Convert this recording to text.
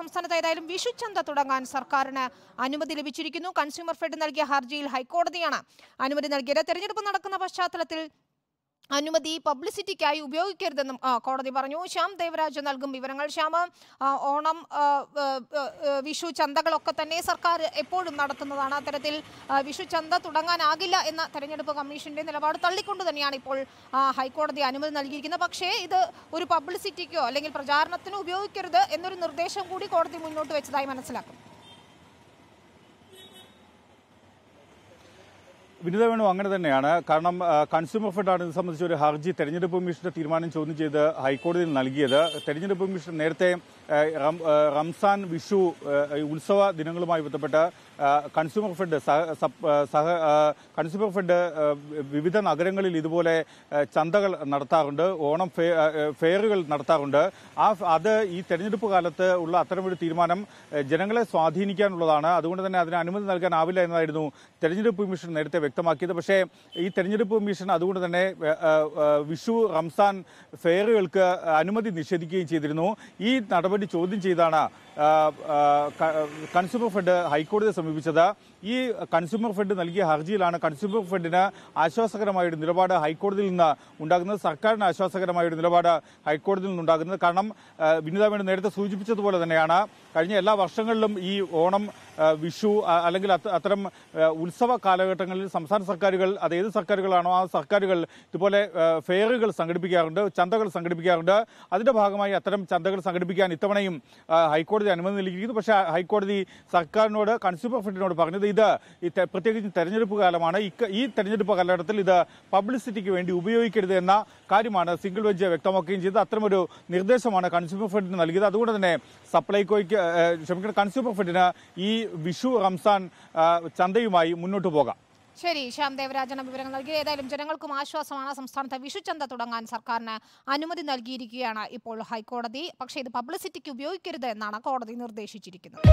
സംസ്ഥാനത്ത് ഏതായാലും വിഷുചന്ത തുടങ്ങാൻ സർക്കാരിന് അനുമതി ലഭിച്ചിരിക്കുന്നു കൺസ്യൂമർ ഫെഡ് നൽകിയ ഹർജിയിൽ ഹൈക്കോടതിയാണ് അനുമതി നൽകിയത് തെരഞ്ഞെടുപ്പ് നടക്കുന്ന പശ്ചാത്തലത്തിൽ അനുമതി പബ്ലിസിറ്റിക്കായി ഉപയോഗിക്കരുതെന്നും കോടതി പറഞ്ഞു ശ്യാം ദേവരാജ് നൽകും വിവരങ്ങൾ ശ്യാം ഓണം വിഷു ചന്തകളൊക്കെ തന്നെ സർക്കാർ എപ്പോഴും നടത്തുന്നതാണ് അത്തരത്തിൽ വിഷു ചന്ത തുടങ്ങാനാകില്ല എന്ന തെരഞ്ഞെടുപ്പ് കമ്മീഷന്റെ നിലപാട് തള്ളിക്കൊണ്ട് തന്നെയാണ് ഇപ്പോൾ ഹൈക്കോടതി അനുമതി നൽകിയിരിക്കുന്നത് പക്ഷേ ഇത് ഒരു പബ്ലിസിറ്റിക്കോ അല്ലെങ്കിൽ പ്രചാരണത്തിനോ ഉപയോഗിക്കരുത് എന്നൊരു നിർദ്ദേശം കൂടി കോടതി മുന്നോട്ട് വെച്ചതായി മനസ്സിലാക്കും വിനിത വേണു അങ്ങനെ തന്നെയാണ് കാരണം കൺസ്യൂമർ ഫെഡാണ് ഇത് സംബന്ധിച്ച ഒരു ഹർജി തെരഞ്ഞെടുപ്പ് കമ്മീഷന്റെ തീരുമാനം ചോദ്യം ചെയ്ത് ഹൈക്കോടതിയിൽ നൽകിയത് തെരഞ്ഞെടുപ്പ് കമ്മീഷൻ നേരത്തെ റംസാൻ വിഷു ഉത്സവ ദിനങ്ങളുമായി ബന്ധപ്പെട്ട് കൺസ്യൂമർ ഫെഡ് സഹ കൺസ്യൂമർ ഫെഡ് വിവിധ നഗരങ്ങളിൽ ഇതുപോലെ ചന്തകൾ നടത്താറുണ്ട് ഓണം ഫെയറുകൾ നടത്താറുണ്ട് ആ അത് ഈ തെരഞ്ഞെടുപ്പ് കാലത്ത് ഉള്ള അത്തരമൊരു തീരുമാനം ജനങ്ങളെ സ്വാധീനിക്കാനുള്ളതാണ് അതുകൊണ്ട് തന്നെ അതിന് അനുമതി നൽകാനാവില്ല എന്നതായിരുന്നു തെരഞ്ഞെടുപ്പ് കമ്മീഷൻ നേരത്തെ വ്യക്തമാക്കിയത് പക്ഷേ ഈ തെരഞ്ഞെടുപ്പ് കമ്മീഷൻ അതുകൊണ്ട് തന്നെ വിഷു റംസാൻ ഫെയറുകൾക്ക് അനുമതി നിഷേധിക്കുകയും ചെയ്തിരുന്നു ഈ നടപടി നടപടി ചോദ്യം ചെയ്താണ് കൺസ്യൂമർ ഫെഡ് ഹൈക്കോടതിയെ സമീപിച്ചത് ഈ കൺസ്യൂമർ ഫെഡ് നൽകിയ ഹർജിയിലാണ് കൺസ്യൂമർ ഫെഡിന് ആശ്വാസകരമായ ഒരു നിലപാട് ഹൈക്കോടതിയിൽ നിന്ന് ഉണ്ടാകുന്നത് സർക്കാരിന് ആശ്വാസകരമായ ഒരു നിലപാട് ഹൈക്കോടതിയിൽ നിന്നുണ്ടാകുന്നത് കാരണം വിനിതാ വേണ്ടി നേരത്തെ സൂചിപ്പിച്ചതുപോലെ തന്നെയാണ് കഴിഞ്ഞ എല്ലാ വർഷങ്ങളിലും ഈ ഓണം വിഷു അല്ലെങ്കിൽ അത്തരം ഉത്സവ കാലഘട്ടങ്ങളിൽ സംസ്ഥാന സർക്കാരുകൾ അത് ഏത് സർക്കാരുകളാണോ ആ സർക്കാരുകൾ ഇതുപോലെ ഫെയറുകൾ സംഘടിപ്പിക്കാറുണ്ട് ചന്തകൾ സംഘടിപ്പിക്കാറുണ്ട് അതിൻ്റെ ഭാഗമായി അത്തരം ചന്തകൾ സംഘടിപ്പിക്കാൻ ഇത്തവണയും ഹൈക്കോടതി അനുമതി നൽകിയിരിക്കുന്നു പക്ഷേ ഹൈക്കോടതി സർക്കാരിനോട് കൺസ്യൂമർ ഫെഡിനോട് പറഞ്ഞത് ഇത് പ്രത്യേകിച്ച് തെരഞ്ഞെടുപ്പ് കാലമാണ് ഈ തെരഞ്ഞെടുപ്പ് കാലഘട്ടത്തിൽ ഇത് പബ്ലിസിറ്റിക്ക് വേണ്ടി ഉപയോഗിക്കരുത് എന്ന കാര്യമാണ് സിംഗിൾ ബെഞ്ച് വ്യക്തമാക്കുകയും ചെയ്ത് അത്തരമൊരു നിർദ്ദേശമാണ് കൺസ്യൂമർ ഫെഡിന് നൽകിയത് അതുകൊണ്ട് തന്നെ സപ്ലൈകോയ്ക്ക് ക്ഷമിക്കണം കൺസ്യൂമർ ഫെഡിന് ഈ വിഷു റംസാൻ ചന്തയുമായി മുന്നോട്ട് പോകാം ശരി ശ്യാം ദേവരാജന വിവരങ്ങൾ നൽകി ഏതായാലും ജനങ്ങൾക്കും ആശ്വാസമാണ് സംസ്ഥാനത്ത് വിഷുചന്ത തുടങ്ങാൻ സർക്കാരിന് അനുമതി നൽകിയിരിക്കുകയാണ് ഇപ്പോൾ ഹൈക്കോടതി പക്ഷേ ഇത് പബ്ലിസിറ്റിക്ക് ഉപയോഗിക്കരുത് എന്നാണ് കോടതി നിർദ്ദേശിച്ചിരിക്കുന്നത്